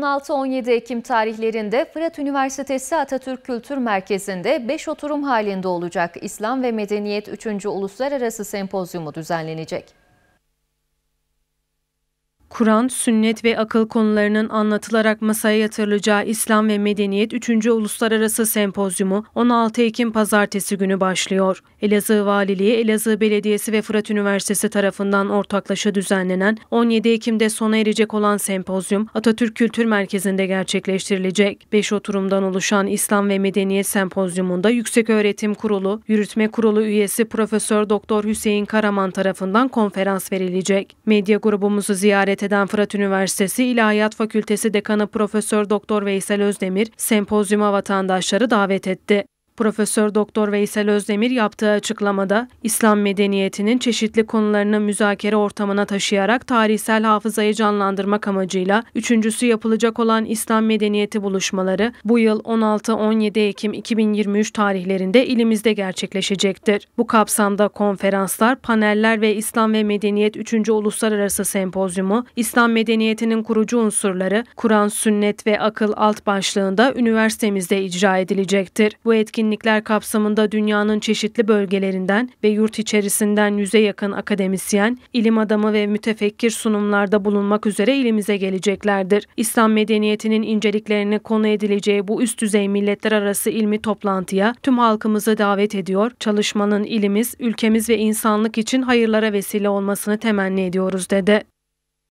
16-17 Ekim tarihlerinde Fırat Üniversitesi Atatürk Kültür Merkezi'nde 5 oturum halinde olacak İslam ve Medeniyet 3. Uluslararası Sempozyumu düzenlenecek. Kur'an, sünnet ve akıl konularının anlatılarak masaya yatırılacağı İslam ve Medeniyet 3. Uluslararası Sempozyumu 16 Ekim Pazartesi günü başlıyor. Elazığ Valiliği, Elazığ Belediyesi ve Fırat Üniversitesi tarafından ortaklaşa düzenlenen 17 Ekim'de sona erecek olan sempozyum Atatürk Kültür Merkezi'nde gerçekleştirilecek. 5 oturumdan oluşan İslam ve Medeniyet Sempozyumunda Yüksek Öğretim Kurulu, Yürütme Kurulu üyesi Profesör Doktor Hüseyin Karaman tarafından konferans verilecek. Medya grubumuzu ziyaret davet eden Fırat Üniversitesi İlahiyat Fakültesi Dekanı Profesör Doktor Veysel Özdemir sempozyuma vatandaşları davet etti. Profesör Doktor Veysel Özdemir yaptığı açıklamada İslam medeniyetinin çeşitli konularını müzakere ortamına taşıyarak tarihsel hafızayı canlandırmak amacıyla üçüncüsü yapılacak olan İslam medeniyeti buluşmaları bu yıl 16-17 Ekim 2023 tarihlerinde ilimizde gerçekleşecektir. Bu kapsamda konferanslar, paneller ve İslam ve Medeniyet 3. Uluslararası Sempozyumu, İslam medeniyetinin kurucu unsurları, Kur'an, sünnet ve akıl alt başlığında üniversitemizde icra edilecektir. Bu etkinlik etkinlikler kapsamında dünyanın çeşitli bölgelerinden ve yurt içerisinden yüze yakın akademisyen, ilim adamı ve mütefekkir sunumlarda bulunmak üzere ilimize geleceklerdir. İslam medeniyetinin inceliklerini konu edileceği bu üst düzey milletler arası ilmi toplantıya tüm halkımızı davet ediyor, çalışmanın ilimiz, ülkemiz ve insanlık için hayırlara vesile olmasını temenni ediyoruz dedi.